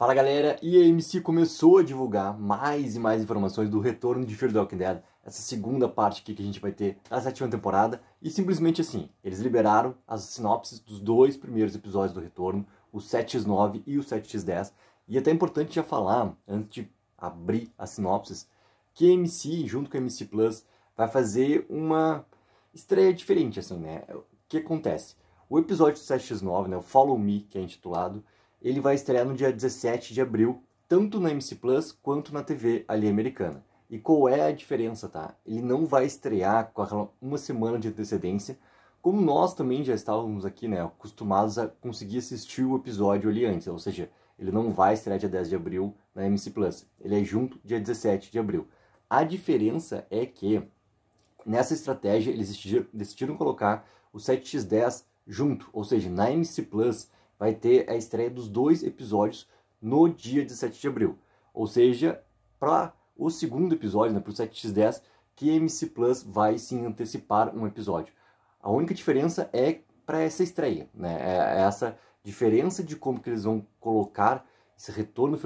Fala galera, e a AMC começou a divulgar mais e mais informações do retorno de Fear the Walking Dead, essa segunda parte aqui que a gente vai ter na sétima temporada, e simplesmente assim, eles liberaram as sinopses dos dois primeiros episódios do retorno, o 7x9 e o 7x10, e até é importante já falar, antes de abrir as sinopses, que a AMC, junto com a AMC Plus, vai fazer uma estreia diferente, assim, né? O que acontece? O episódio 7x9, né, o Follow Me, que é intitulado, ele vai estrear no dia 17 de abril, tanto na MC Plus quanto na TV ali americana. E qual é a diferença, tá? Ele não vai estrear com uma semana de antecedência, como nós também já estávamos aqui, né, acostumados a conseguir assistir o episódio ali antes, ou seja, ele não vai estrear dia 10 de abril na MC Plus, ele é junto dia 17 de abril. A diferença é que nessa estratégia eles decidiram colocar o 7x10 junto, ou seja, na MC Plus vai ter a estreia dos dois episódios no dia 17 de abril. Ou seja, para o segundo episódio, né, para o 7x10, que MC Plus vai sim antecipar um episódio. A única diferença é para essa estreia, né? É, é essa diferença de como que eles vão colocar esse retorno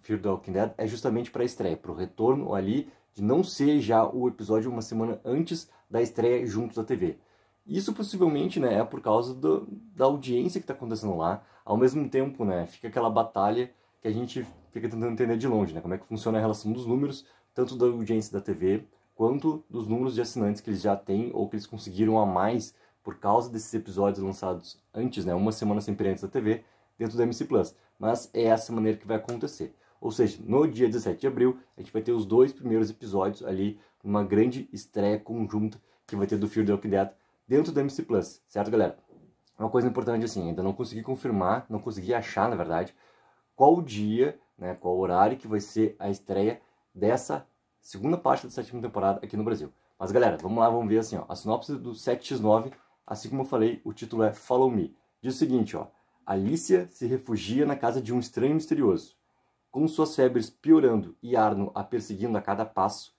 Fear the Walking Dead é justamente para a estreia, para o retorno ali de não ser já o episódio uma semana antes da estreia junto da TV. Isso possivelmente né, é por causa do, da audiência que está acontecendo lá. Ao mesmo tempo, né, fica aquela batalha que a gente fica tentando entender de longe, né, como é que funciona a relação dos números, tanto da audiência da TV, quanto dos números de assinantes que eles já têm ou que eles conseguiram a mais por causa desses episódios lançados antes, né, uma semana sempre antes da TV, dentro da MC Plus. Mas é essa maneira que vai acontecer. Ou seja, no dia 17 de abril, a gente vai ter os dois primeiros episódios ali, uma grande estreia conjunta que vai ter do Fear the Walking Dead dentro do MC Plus, certo, galera? Uma coisa importante assim, ainda não consegui confirmar, não consegui achar, na verdade, qual o dia, né, qual o horário que vai ser a estreia dessa segunda parte da sétima temporada aqui no Brasil. Mas galera, vamos lá, vamos ver assim, ó, a sinopse do 7x9, assim como eu falei, o título é Follow Me. Diz o seguinte, ó, Alicia se refugia na casa de um estranho misterioso. Com suas febres piorando e Arno a perseguindo a cada passo,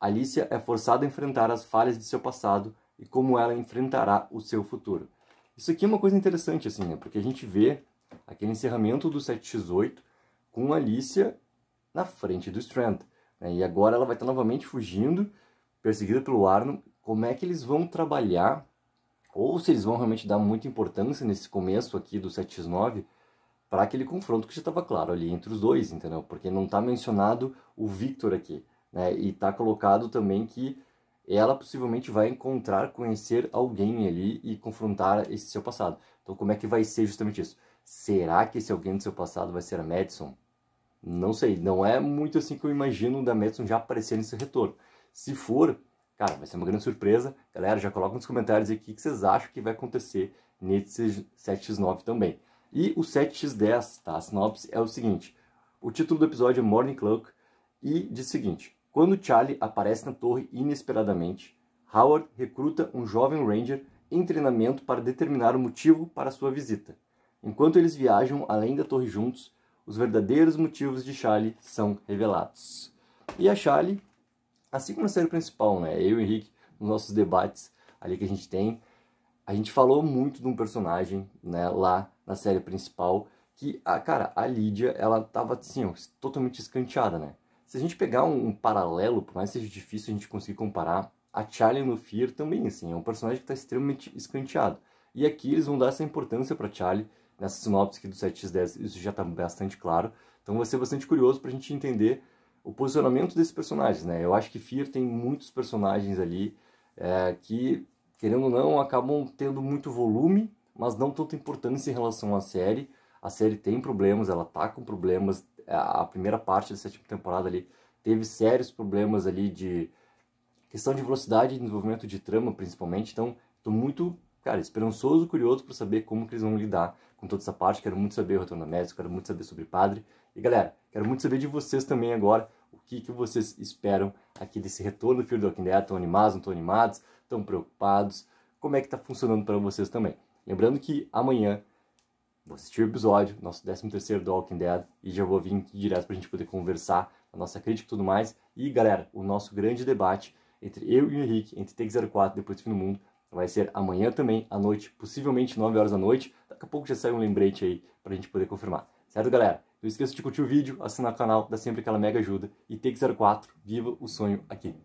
Alicia é forçada a enfrentar as falhas de seu passado e como ela enfrentará o seu futuro. Isso aqui é uma coisa interessante, assim, né? Porque a gente vê aquele encerramento do 7x8 com a Alicia na frente do Strand. Né? E agora ela vai estar novamente fugindo, perseguida pelo Arno. Como é que eles vão trabalhar, ou se eles vão realmente dar muita importância nesse começo aqui do 7x9 para aquele confronto que já estava claro ali entre os dois, entendeu? Porque não está mencionado o Victor aqui, né? E está colocado também que ela possivelmente vai encontrar, conhecer alguém ali e confrontar esse seu passado. Então, como é que vai ser justamente isso? Será que esse alguém do seu passado vai ser a Madison? Não sei, não é muito assim que eu imagino da Madison já aparecer nesse retorno. Se for, cara, vai ser uma grande surpresa. Galera, já coloca nos comentários aqui o que vocês acham que vai acontecer nesse 7x9 também. E o 7x10, tá? A sinopse é o seguinte. O título do episódio é Morning Clock e diz o seguinte quando Charlie aparece na torre inesperadamente, Howard recruta um jovem Ranger em treinamento para determinar o motivo para sua visita. Enquanto eles viajam além da torre juntos, os verdadeiros motivos de Charlie são revelados. E a Charlie, assim como na série principal, né? Eu e o Henrique, nos nossos debates ali que a gente tem, a gente falou muito de um personagem, né, lá na série principal, que, a, ah, cara, a Lídia, ela tava assim, ó, totalmente escanteada, né? Se a gente pegar um paralelo, por mais que seja difícil a gente conseguir comparar, a Charlie no Fear também, assim, é um personagem que está extremamente escanteado. E aqui eles vão dar essa importância para Charlie, nessa sinopse aqui do 7x10, isso já está bastante claro. Então vai ser bastante curioso para a gente entender o posicionamento desses personagens, né? Eu acho que Fear tem muitos personagens ali é, que, querendo ou não, acabam tendo muito volume, mas não tanta importância em relação à série. A série tem problemas, ela tá com problemas. A primeira parte da sétima temporada ali teve sérios problemas ali de questão de velocidade e desenvolvimento de trama, principalmente. Então, tô muito, cara, esperançoso, curioso para saber como que eles vão lidar com toda essa parte. Quero muito saber o retorno da médico, quero muito saber sobre padre. E galera, quero muito saber de vocês também agora o que, que vocês esperam aqui desse retorno do Fear do Walking Dead. Estão animados, não estão animados? Estão preocupados? Como é que está funcionando para vocês também? Lembrando que amanhã Vou assistir o episódio, nosso 13º do Walking Dead, e já vou vir direto direto pra gente poder conversar a nossa crítica e tudo mais. E, galera, o nosso grande debate entre eu e o Henrique, entre Take 04 depois do fim do mundo, vai ser amanhã também, à noite, possivelmente 9 horas da noite. Daqui a pouco já sai um lembrete aí pra gente poder confirmar. Certo, galera? Não esqueça de curtir o vídeo, assinar o canal, dá sempre aquela mega ajuda. E Take 04, viva o sonho aqui!